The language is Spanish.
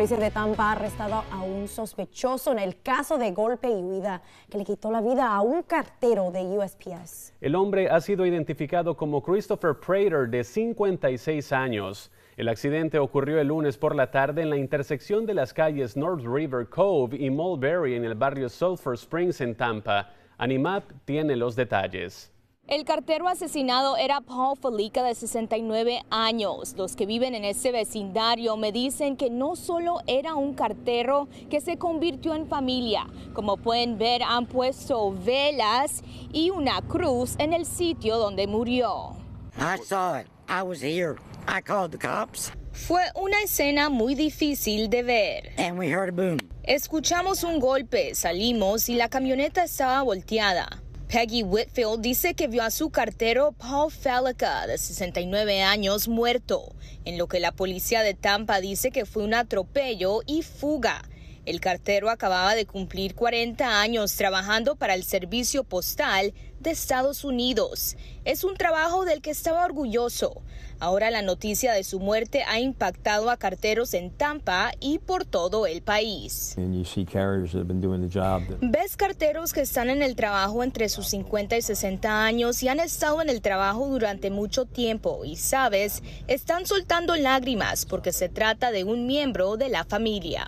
policía de Tampa ha arrestado a un sospechoso en el caso de golpe y huida que le quitó la vida a un cartero de USPS. El hombre ha sido identificado como Christopher Prater, de 56 años. El accidente ocurrió el lunes por la tarde en la intersección de las calles North River Cove y Mulberry en el barrio Sulphur Springs en Tampa. Animap tiene los detalles. El cartero asesinado era Paul Felica de 69 años. Los que viven en ese vecindario me dicen que no solo era un cartero que se convirtió en familia. Como pueden ver, han puesto velas y una cruz en el sitio donde murió. Fue una escena muy difícil de ver. Escuchamos un golpe, salimos y la camioneta estaba volteada. Peggy Whitfield dice que vio a su cartero Paul Felica, de 69 años, muerto, en lo que la policía de Tampa dice que fue un atropello y fuga. El cartero acababa de cumplir 40 años trabajando para el Servicio Postal de Estados Unidos. Es un trabajo del que estaba orgulloso. Ahora la noticia de su muerte ha impactado a carteros en Tampa y por todo el país. Ves carteros que están en el trabajo entre sus 50 y 60 años y han estado en el trabajo durante mucho tiempo y sabes, están soltando lágrimas porque se trata de un miembro de la familia.